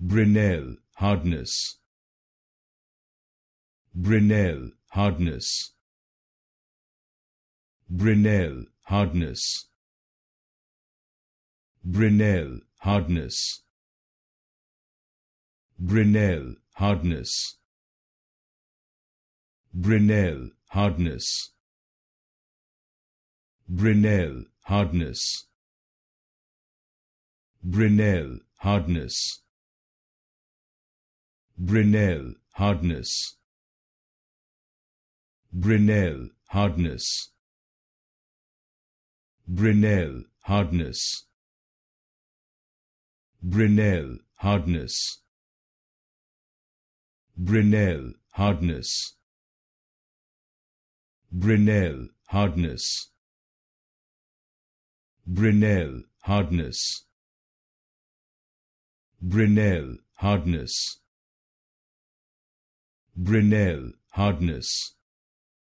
Brinell, hardness. Brinell, hardness. Brinell, hardness. Brinell, hardness. Brinell, hardness. Brinell, hardness. Brinell, hardness. Brinell, hardness. Brinell, hardness. Brinell, hardness. Brinell, hardness. Brinell, hardness. Brinell, hardness. Brinell, hardness. Brinell, hardness. Brinell, hardness. Brinell, hardness.